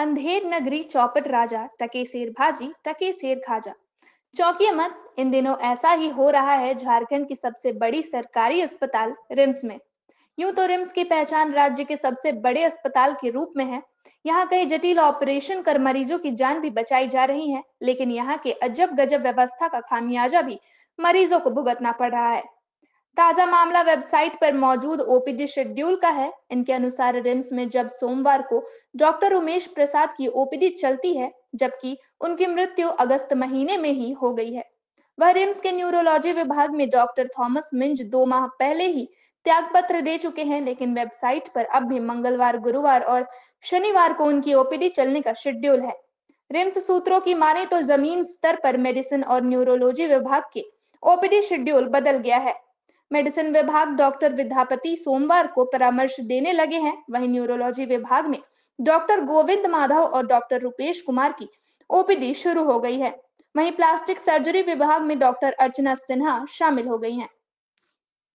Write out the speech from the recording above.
अंधेर नगरी चौपट राजा तके शेर भाजी तके शेर खाजा चौकी मत इन दिनों ऐसा ही हो रहा है झारखंड की सबसे बड़ी सरकारी अस्पताल रिम्स में यूं तो रिम्स की पहचान राज्य के सबसे बड़े अस्पताल के रूप में है यहाँ कई जटिल ऑपरेशन कर मरीजों की जान भी बचाई जा रही है लेकिन यहाँ के अजब गजब व्यवस्था का खामियाजा भी मरीजों को भुगतना पड़ रहा है ताजा मामला वेबसाइट पर मौजूद ओपीडी शेड्यूल का है इनके अनुसार रिम्स में जब सोमवार को डॉक्टर उमेश प्रसाद की ओपीडी चलती है जबकि उनकी मृत्यु अगस्त महीने में ही हो गई है वह रिम्स के न्यूरोलॉजी विभाग में डॉक्टर थॉमस मिंज दो माह पहले ही त्याग पत्र दे चुके हैं लेकिन वेबसाइट पर अब भी मंगलवार गुरुवार और शनिवार को उनकी ओपीडी चलने का शेड्यूल है रिम्स सूत्रों की माने तो जमीन स्तर पर मेडिसिन और न्यूरोलॉजी विभाग के ओपीडी शेड्यूल बदल गया है मेडिसिन विभाग डॉक्टर विद्यापति सोमवार को परामर्श देने लगे हैं वहीं न्यूरोलॉजी विभाग में डॉक्टर गोविंद माधव और डॉक्टर रुपेश कुमार की ओपीडी शुरू हो गई है वहीं प्लास्टिक सर्जरी विभाग में डॉक्टर अर्चना सिन्हा शामिल हो गई हैं